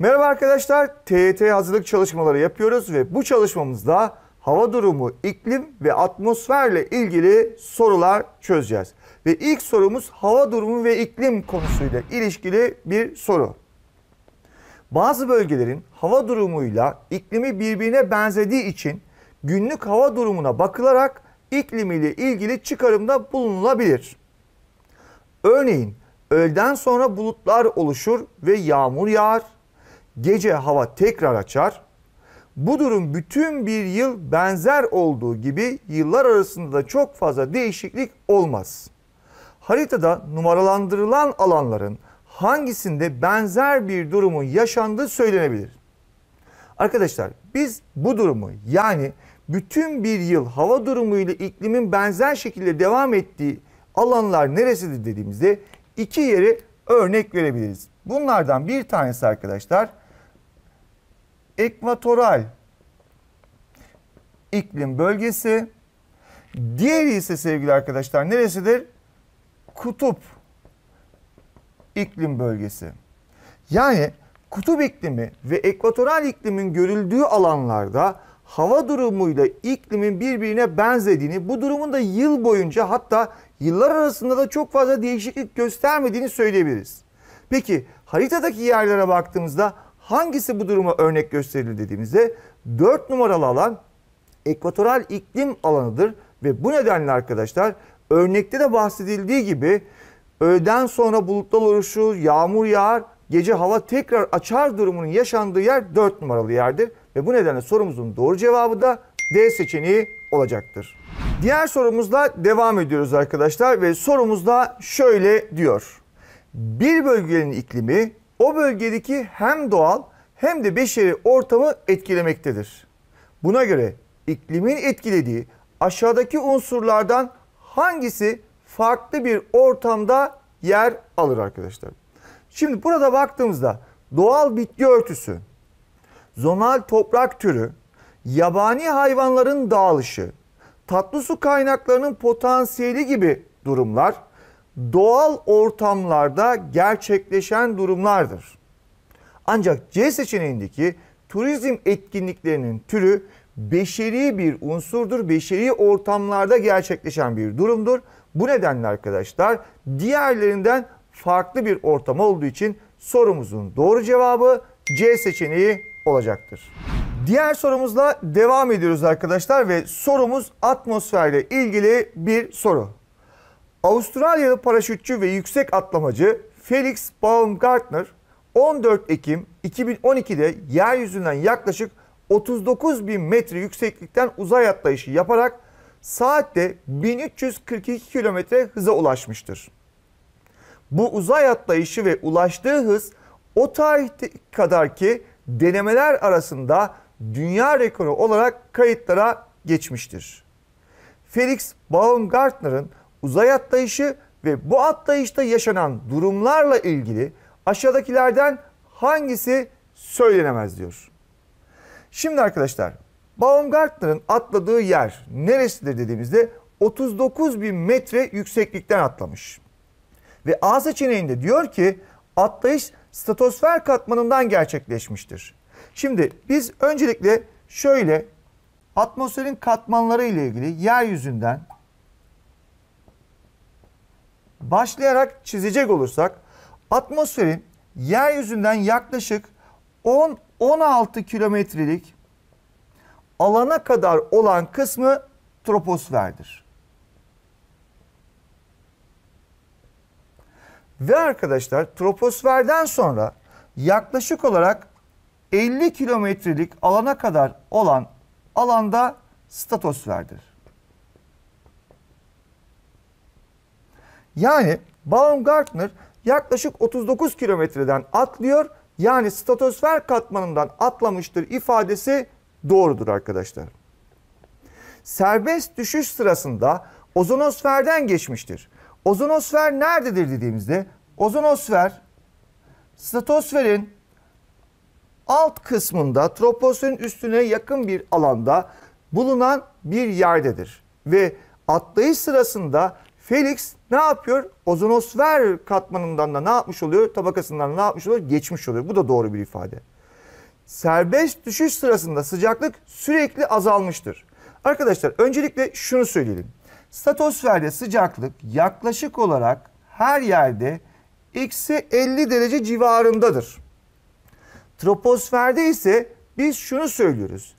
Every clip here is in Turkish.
Merhaba arkadaşlar, TYT hazırlık çalışmaları yapıyoruz ve bu çalışmamızda hava durumu, iklim ve atmosferle ilgili sorular çözeceğiz. Ve ilk sorumuz hava durumu ve iklim konusuyla ilişkili bir soru. Bazı bölgelerin hava durumuyla iklimi birbirine benzediği için günlük hava durumuna bakılarak iklim ile ilgili çıkarımda bulunulabilir. Örneğin öğleden sonra bulutlar oluşur ve yağmur yağar Gece hava tekrar açar. Bu durum bütün bir yıl benzer olduğu gibi yıllar arasında da çok fazla değişiklik olmaz. Haritada numaralandırılan alanların hangisinde benzer bir durumun yaşandığı söylenebilir. Arkadaşlar biz bu durumu yani bütün bir yıl hava durumu ile iklimin benzer şekilde devam ettiği alanlar neresidir dediğimizde iki yeri örnek verebiliriz. Bunlardan bir tanesi arkadaşlar ekvatoral iklim bölgesi. Diğeri ise sevgili arkadaşlar neresidir? Kutup iklim bölgesi. Yani kutup iklimi ve ekvatoral iklimin görüldüğü alanlarda hava durumuyla iklimin birbirine benzediğini, bu durumun da yıl boyunca hatta yıllar arasında da çok fazla değişiklik göstermediğini söyleyebiliriz. Peki haritadaki yerlere baktığımızda Hangisi bu duruma örnek gösterildi dediğimizde 4 numaralı alan ekvatoral iklim alanıdır ve bu nedenle arkadaşlar örnekte de bahsedildiği gibi öğleden sonra bulutlar oluşur, yağmur yağar, gece hava tekrar açar durumunun yaşandığı yer 4 numaralı yerdir ve bu nedenle sorumuzun doğru cevabı da D seçeneği olacaktır. Diğer sorumuzla devam ediyoruz arkadaşlar ve sorumuz da şöyle diyor. Bir bölgenin iklimi o bölgedeki hem doğal hem de beşeri ortamı etkilemektedir. Buna göre iklimin etkilediği aşağıdaki unsurlardan hangisi farklı bir ortamda yer alır arkadaşlar? Şimdi burada baktığımızda doğal bitki örtüsü, zonal toprak türü, yabani hayvanların dağılışı, tatlı su kaynaklarının potansiyeli gibi durumlar doğal ortamlarda gerçekleşen durumlardır. Ancak C seçeneğindeki turizm etkinliklerinin türü beşeri bir unsurdur. Beşeri ortamlarda gerçekleşen bir durumdur. Bu nedenle arkadaşlar diğerlerinden farklı bir ortam olduğu için sorumuzun doğru cevabı C seçeneği olacaktır. Diğer sorumuzla devam ediyoruz arkadaşlar ve sorumuz atmosferle ilgili bir soru. Avustralyalı paraşütçü ve yüksek atlamacı Felix Baumgartner 14 Ekim 2012'de yeryüzünden yaklaşık 39 bin metre yükseklikten uzay atlayışı yaparak saatte 1342 kilometre hıza ulaşmıştır. Bu uzay atlayışı ve ulaştığı hız o tarihte kadarki denemeler arasında dünya rekoru olarak kayıtlara geçmiştir. Felix Baumgartner'ın uzay atlayışı ve bu atlayışta yaşanan durumlarla ilgili aşağıdakilerden hangisi söylenemez diyor. Şimdi arkadaşlar Baumgartner'ın atladığı yer neresidir dediğimizde 39 bin metre yükseklikten atlamış. Ve A seçeneğinde diyor ki atlayış statosfer katmanından gerçekleşmiştir. Şimdi biz öncelikle şöyle atmosferin katmanları ile ilgili yeryüzünden başlayarak çizecek olursak atmosferin yeryüzünden yaklaşık 10 16 kilometrelik alana kadar olan kısmı troposferdir. Ve arkadaşlar troposferden sonra yaklaşık olarak 50 kilometrelik alana kadar olan alanda statosferdir. Yani Baumgartner yaklaşık 39 kilometreden atlıyor. Yani statosfer katmanından atlamıştır ifadesi doğrudur arkadaşlar. Serbest düşüş sırasında ozonosferden geçmiştir. Ozonosfer nerededir dediğimizde ozonosfer stratosferin alt kısmında troposferin üstüne yakın bir alanda bulunan bir yerdedir. Ve atlayış sırasında Felix ne yapıyor? Ozonosfer katmanından da ne yapmış oluyor? Tabakasından da ne yapmış oluyor? Geçmiş oluyor. Bu da doğru bir ifade. Serbest düşüş sırasında sıcaklık sürekli azalmıştır. Arkadaşlar öncelikle şunu söyleyelim. Statosferde sıcaklık yaklaşık olarak her yerde eksi 50 derece civarındadır. Troposferde ise biz şunu söylüyoruz.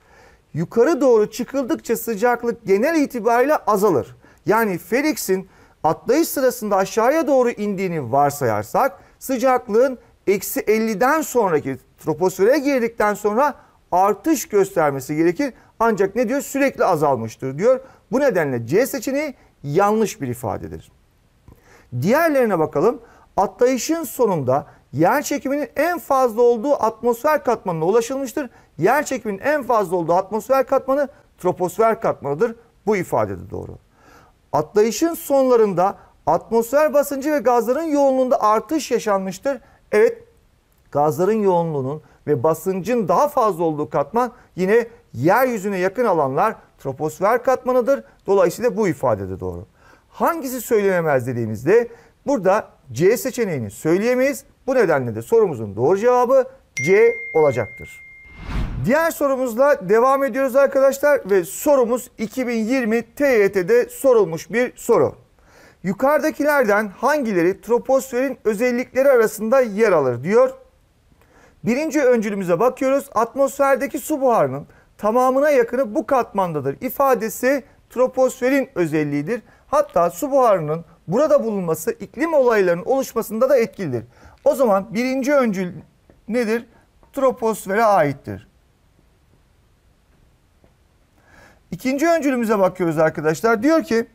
Yukarı doğru çıkıldıkça sıcaklık genel itibariyle azalır. Yani Felix'in atlayış sırasında aşağıya doğru indiğini varsayarsak sıcaklığın eksi 50'den sonraki troposfere girdikten sonra artış göstermesi gerekir. Ancak ne diyor? Sürekli azalmıştır diyor. Bu nedenle C seçeneği yanlış bir ifadedir. Diğerlerine bakalım. Atlayışın sonunda yer çekiminin en fazla olduğu atmosfer katmanına ulaşılmıştır. Yer çekiminin en fazla olduğu atmosfer katmanı troposfer katmanıdır. Bu ifade de doğru. Atlayışın sonlarında atmosfer basıncı ve gazların yoğunluğunda artış yaşanmıştır. Evet gazların yoğunluğunun ve basıncın daha fazla olduğu katman yine yeryüzüne yakın alanlar troposfer katmanıdır. Dolayısıyla bu ifade de doğru. Hangisi söylenemez dediğimizde burada C seçeneğini söyleyemeyiz. Bu nedenle de sorumuzun doğru cevabı C olacaktır. Diğer sorumuzla devam ediyoruz arkadaşlar ve sorumuz 2020 TYT'de sorulmuş bir soru. Yukarıdakilerden hangileri troposferin özellikleri arasında yer alır diyor. Birinci öncülümüze bakıyoruz. Atmosferdeki su buharının tamamına yakını bu katmandadır. İfadesi troposferin özelliğidir. Hatta su buharının burada bulunması iklim olaylarının oluşmasında da etkilidir. O zaman birinci öncül nedir? Troposfere aittir. İkinci öncülümüze bakıyoruz arkadaşlar. Diyor ki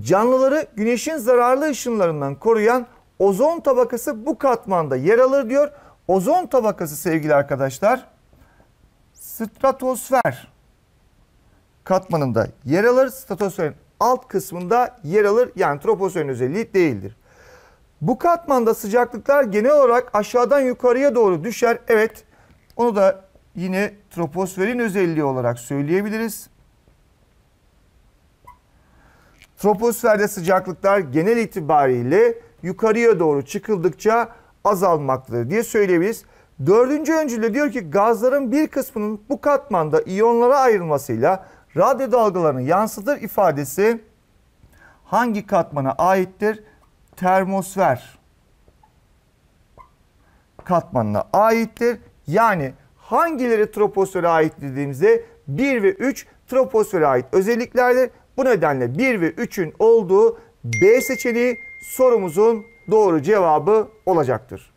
canlıları güneşin zararlı ışınlarından koruyan ozon tabakası bu katmanda yer alır diyor. Ozon tabakası sevgili arkadaşlar stratosfer katmanında yer alır. Stratosferin alt kısmında yer alır. Yani troposferin özelliği değildir. Bu katmanda sıcaklıklar genel olarak aşağıdan yukarıya doğru düşer. Evet onu da yine troposferin özelliği olarak söyleyebiliriz. Troposferde sıcaklıklar genel itibariyle yukarıya doğru çıkıldıkça azalmaktadır diye söyleyebiliriz. Dördüncü öncülde diyor ki gazların bir kısmının bu katmanda iyonlara ayrılmasıyla radyo dalgalarını yansıtır ifadesi hangi katmana aittir? Termosfer katmanına aittir. Yani hangileri troposfere ait dediğimizde 1 ve 3 troposfere ait özelliklerdir. Bu nedenle 1 ve 3'ün olduğu B seçeneği sorumuzun doğru cevabı olacaktır.